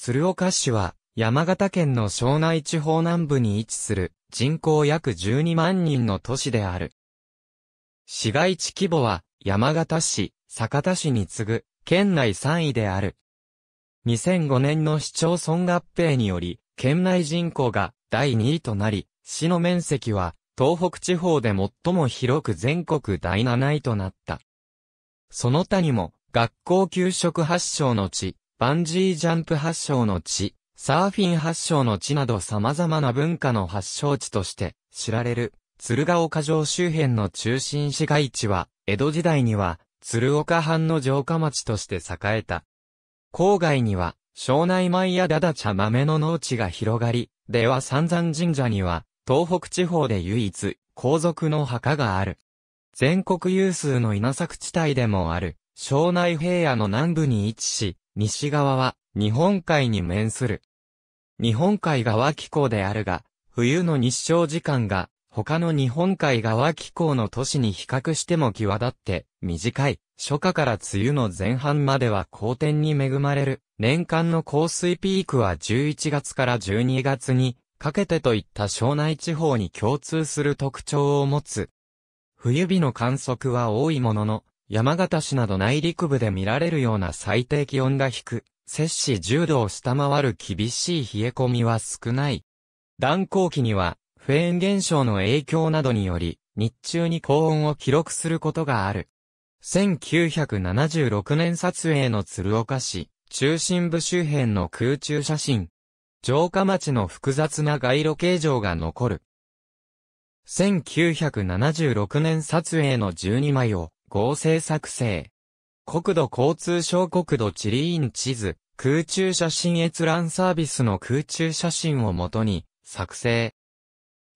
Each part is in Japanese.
鶴岡市は、山形県の庄内地方南部に位置する、人口約12万人の都市である。市街地規模は、山形市、酒田市に次ぐ、県内3位である。2005年の市町村合併により、県内人口が第2位となり、市の面積は、東北地方で最も広く全国第7位となった。その他にも、学校給食発祥の地、バンジージャンプ発祥の地、サーフィン発祥の地など様々な文化の発祥地として知られる、鶴岡城周辺の中心市街地は、江戸時代には鶴岡藩の城下町として栄えた。郊外には、庄内米やダダ茶豆の農地が広がり、では三山神社には、東北地方で唯一、皇族の墓がある。全国有数の稲作地帯でもある、庄内平野の南部に位置し、西側は日本海に面する。日本海側気候であるが、冬の日照時間が他の日本海側気候の都市に比較しても際立って短い初夏から梅雨の前半までは好天に恵まれる年間の降水ピークは11月から12月にかけてといった庄内地方に共通する特徴を持つ。冬日の観測は多いものの山形市など内陸部で見られるような最低気温が低く、摂氏10度を下回る厳しい冷え込みは少ない。断行期には、フェーン現象の影響などにより、日中に高温を記録することがある。1976年撮影の鶴岡市、中心部周辺の空中写真。城下町の複雑な街路形状が残る。1976年撮影の12枚を合成作成。国土交通省国土地理院地図、空中写真閲覧サービスの空中写真をもとに、作成。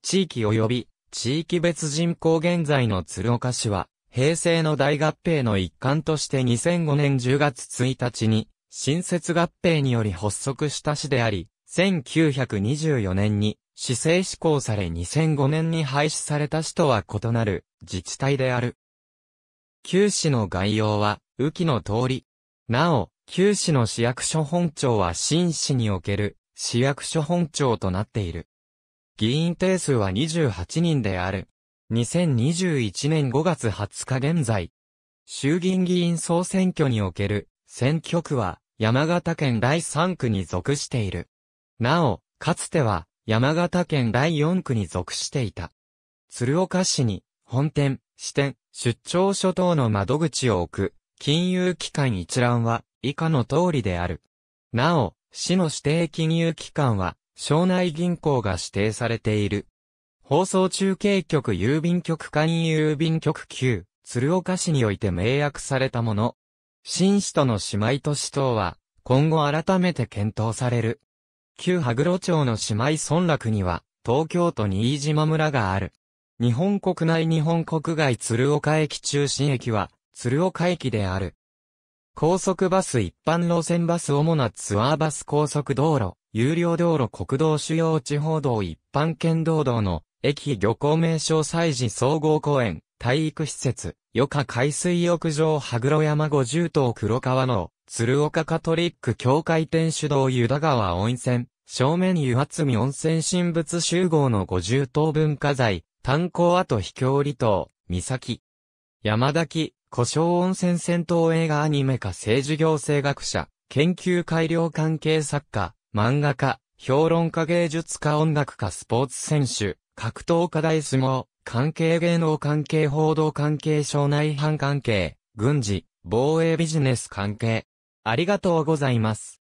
地域及び地域別人口現在の鶴岡市は、平成の大合併の一環として2005年10月1日に、新設合併により発足した市であり、1924年に市政施行され2005年に廃止された市とは異なる自治体である。旧市の概要は、雨季の通り。なお、旧市の市役所本庁は新市における市役所本庁となっている。議員定数は28人である。2021年5月20日現在、衆議院議員総選挙における選挙区は山形県第3区に属している。なお、かつては山形県第4区に属していた。鶴岡市に本店、支店、出張所等の窓口を置く、金融機関一覧は、以下の通りである。なお、市の指定金融機関は、省内銀行が指定されている。放送中継局郵便局間郵便局旧、鶴岡市において明約されたもの。新市との姉妹都市等は、今後改めて検討される。旧羽黒町の姉妹村落には、東京都新島村がある。日本国内日本国外鶴岡駅中心駅は、鶴岡駅である。高速バス一般路線バス主なツアーバス高速道路、有料道路国道主要地方道一般県道道の、駅漁港名称祭事総合公園、体育施設、余暇海水浴場羽黒山五重島黒川の、鶴岡カトリック教会天主堂湯田川温泉、正面湯厚み温泉神仏集合の五重島文化財、炭鉱跡秘境離島、岬。山滝、故障温泉戦闘映画アニメ化政治行政学者、研究改良関係作家、漫画家、評論家芸術家音楽家スポーツ選手、格闘家大相撲、関係芸能関係報道関係省内犯関係、軍事、防衛ビジネス関係。ありがとうございます。